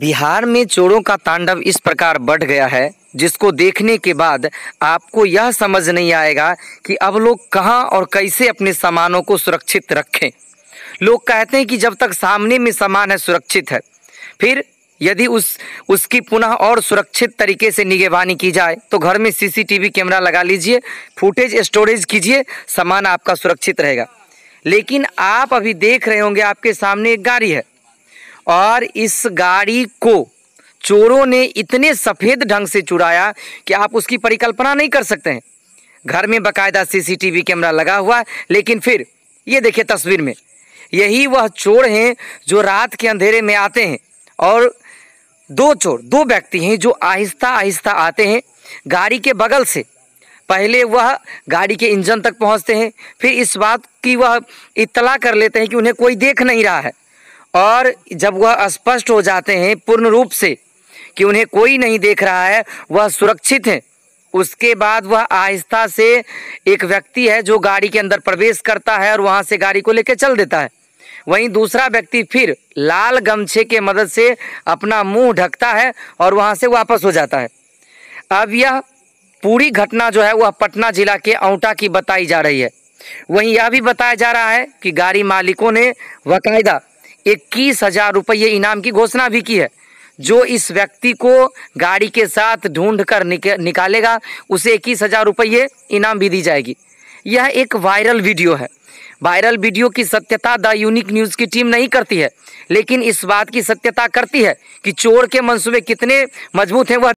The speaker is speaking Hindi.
बिहार में चोरों का तांडव इस प्रकार बढ़ गया है जिसको देखने के बाद आपको यह समझ नहीं आएगा कि अब लोग कहाँ और कैसे अपने सामानों को सुरक्षित रखें लोग कहते हैं कि जब तक सामने में सामान है सुरक्षित है फिर यदि उस उसकी पुनः और सुरक्षित तरीके से निगेबानी की जाए तो घर में सीसीटीवी कैमरा लगा लीजिए फुटेज स्टोरेज कीजिए सामान आपका सुरक्षित रहेगा लेकिन आप अभी देख रहे होंगे आपके सामने एक गाड़ी है और इस गाड़ी को चोरों ने इतने सफ़ेद ढंग से चुराया कि आप उसकी परिकल्पना नहीं कर सकते हैं घर में बकायदा सीसीटीवी कैमरा लगा हुआ है लेकिन फिर ये देखिए तस्वीर में यही वह चोर हैं जो रात के अंधेरे में आते हैं और दो चोर दो व्यक्ति हैं जो आहिस्ता आहिस्ता आते हैं गाड़ी के बगल से पहले वह गाड़ी के इंजन तक पहुंचते हैं फिर इस बात की वह इतला कर लेते हैं कि उन्हें कोई देख नहीं रहा है और जब वह स्पष्ट हो जाते हैं पूर्ण रूप से कि उन्हें कोई नहीं देख रहा है वह सुरक्षित हैं उसके बाद वह आहिस्ता से एक व्यक्ति है जो गाड़ी के अंदर प्रवेश करता है और वहाँ से गाड़ी को लेकर चल देता है वहीं दूसरा व्यक्ति फिर लाल गमछे के मदद से अपना मुंह ढकता है और वहाँ से वापस हो जाता है अब यह पूरी घटना जो है वह पटना जिला के औंटा की बताई जा रही है वहीं यह भी बताया जा रहा है कि गाड़ी मालिकों ने बाकायदा इक्कीस हजार रुपये इनाम की घोषणा भी की है जो इस व्यक्ति को गाड़ी के साथ ढूंढ कर निकालेगा उसे इक्कीस हजार रुपये इनाम भी दी जाएगी यह एक वायरल वीडियो है वायरल वीडियो की सत्यता द यूनिक न्यूज़ की टीम नहीं करती है लेकिन इस बात की सत्यता करती है कि चोर के मंसूबे कितने मजबूत हैं वह